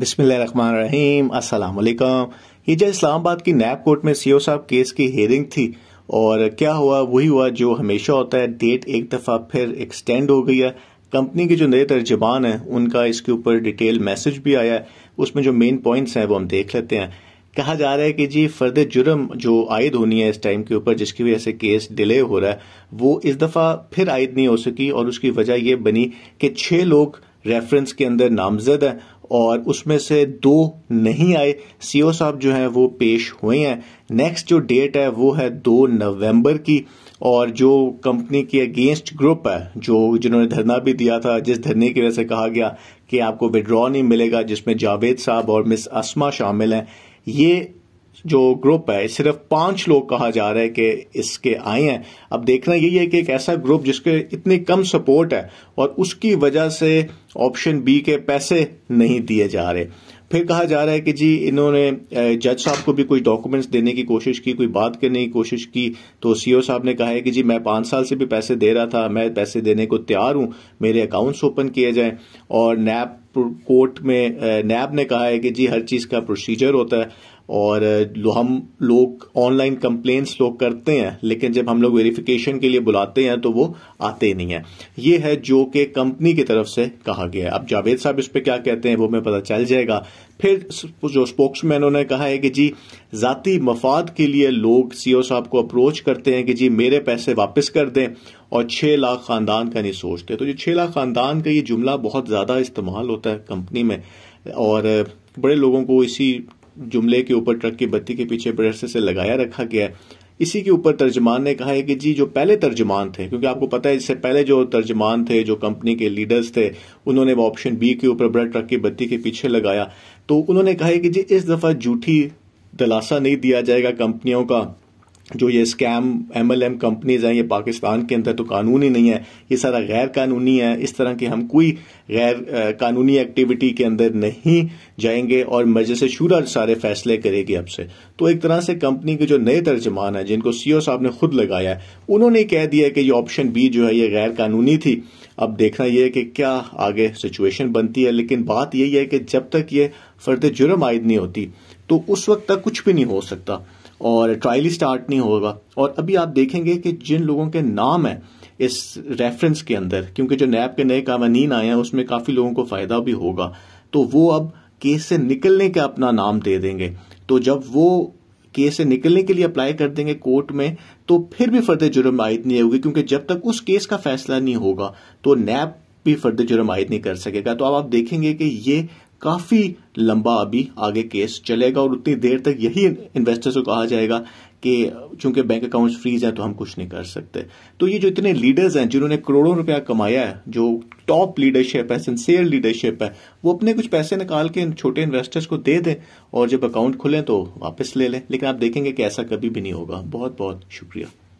बिस्मिल्लाहिर्रहमानिर्रहीम अस्सलाम वालेकुम ये जो इस्लामाबाद की नैब कोर्ट में सीओ साहब केस की हेयरिंग थी और क्या हुआ वही हुआ जो हमेशा होता है डेट एक दफ़ा फिर एक्सटेंड हो गई है कंपनी के जो नए तर्जमान हैं उनका इसके ऊपर डिटेल मैसेज भी आया है उसमें जो मेन पॉइंट्स हैं वो हम देख लेते हैं कहा जा रहा है कि जी फर्द जुर्म जो आयद होनी है इस टाइम के ऊपर जिसकी वजह से केस डिले हो रहा है वो इस दफ़ा फिर आयद नहीं हो सकी और उसकी वजह यह बनी कि छः लोग रेफरेंस के अंदर नामजद हैं और उसमें से दो नहीं आए सीओ साहब जो हैं वो पेश हुए हैं नेक्स्ट जो डेट है वो है दो नवंबर की और जो कंपनी के अगेंस्ट ग्रुप है जो जिन्होंने धरना भी दिया था जिस धरने की वजह से कहा गया कि आपको विड्रॉ नहीं मिलेगा जिसमें जावेद साहब और मिस असमा शामिल हैं ये जो ग्रुप है सिर्फ पांच लोग कहा जा रहा है कि इसके आए हैं अब देखना यही है कि एक ऐसा ग्रुप जिसके इतने कम सपोर्ट है और उसकी वजह से ऑप्शन बी के पैसे नहीं दिए जा रहे फिर कहा जा रहा है कि जी इन्होंने जज साहब को भी कुछ डॉक्यूमेंट्स देने की कोशिश की कोई बात करने की कोशिश की तो सीओ e साहब ने कहा है कि जी मैं पांच साल से भी पैसे दे रहा था मैं पैसे देने को तैयार हूं मेरे अकाउंट्स ओपन किए जाएं और नैब कोर्ट में नैब ने कहा है कि जी हर चीज़ का प्रोसीजर होता है और लो हम लोग ऑनलाइन कंप्लेंट्स लोग करते हैं लेकिन जब हम लोग वेरिफिकेशन के लिए बुलाते हैं तो वो आते नहीं है ये है जो कि कंपनी की तरफ से कहा गया है अब जावेद साहब इस पर क्या कहते हैं वो हमें पता चल जाएगा फिर जो स्पोक्समैन ने कहा है कि जी जाती मफाद के लिए लोग सीओ e साहब को अप्रोच करते हैं कि जी मेरे पैसे वापस कर दें और छः लाख खानदान का नहीं सोचते तो ये छह लाख खानदान का ये जुमला बहुत ज़्यादा इस्तेमाल होता है कंपनी में और बड़े लोगों को इसी जुमले के ऊपर ट्रक की बत्ती के पीछे बड़े से लगाया रखा गया है इसी के ऊपर तर्जमान ने कहा है कि जी जो पहले तर्जमान थे क्योंकि आपको पता है इससे पहले जो तर्जमान थे जो कंपनी के लीडर्स थे उन्होंने वो ऑप्शन बी के ऊपर बड़ा ट्रक की बत्ती के पीछे लगाया तो उन्होंने कहा है कि जी इस दफा झूठी दलासा नहीं दिया जाएगा कंपनियों का जो ये scam M L M companies हैं ये पाकिस्तान के अंदर तो कानून ही नहीं है ये सारा गैर कानूनी है इस तरह की हम कोई गैर कानूनी एक्टिविटी के अंदर नहीं जाएंगे और से शुरा सारे फैसले करेगी अब से तो एक तरह से कंपनी के जो नए तर्जमान हैं जिनको सी ओ e साहब ने खुद लगाया है उन्होंने कह दिया कि ये ऑप्शन बी जो है ये गैर कानूनी थी अब देखना यह है कि क्या आगे सिचुएशन बनती है लेकिन बात यही है कि जब तक ये फर्द जुर्म आयद नहीं होती तो उस वक्त तक कुछ भी नहीं हो सकता और ट्रायल ही स्टार्ट नहीं होगा और अभी आप देखेंगे कि जिन लोगों के नाम है इस रेफरेंस के अंदर क्योंकि जो नैब के नए कवानीन आए हैं उसमें काफ़ी लोगों को फ़ायदा भी होगा तो वो अब केस से निकलने का अपना नाम दे देंगे तो जब वो केस से निकलने के लिए अप्लाई कर देंगे कोर्ट में तो फिर भी फर्द जुर्म आयद नहीं होगी क्योंकि जब तक उस केस का फैसला नहीं होगा तो नैब भी फर्द जुर्म आयद नहीं कर सकेगा तो अब आप देखेंगे कि ये काफ़ी लंबा अभी आगे केस चलेगा और उतनी देर तक यही इन्वेस्टर्स को कहा जाएगा कि चूंकि बैंक अकाउंट्स फ्रीज हैं तो हम कुछ नहीं कर सकते तो ये जो इतने लीडर्स हैं जिन्होंने करोड़ों रुपया कमाया है जो टॉप लीडरशिप है सिंसियर लीडरशिप है वो अपने कुछ पैसे निकाल के इन छोटे इन्वेस्टर्स को दे दें और जब अकाउंट खुलें तो वापस ले लें लेकिन आप देखेंगे कि ऐसा कभी भी नहीं होगा बहुत बहुत शुक्रिया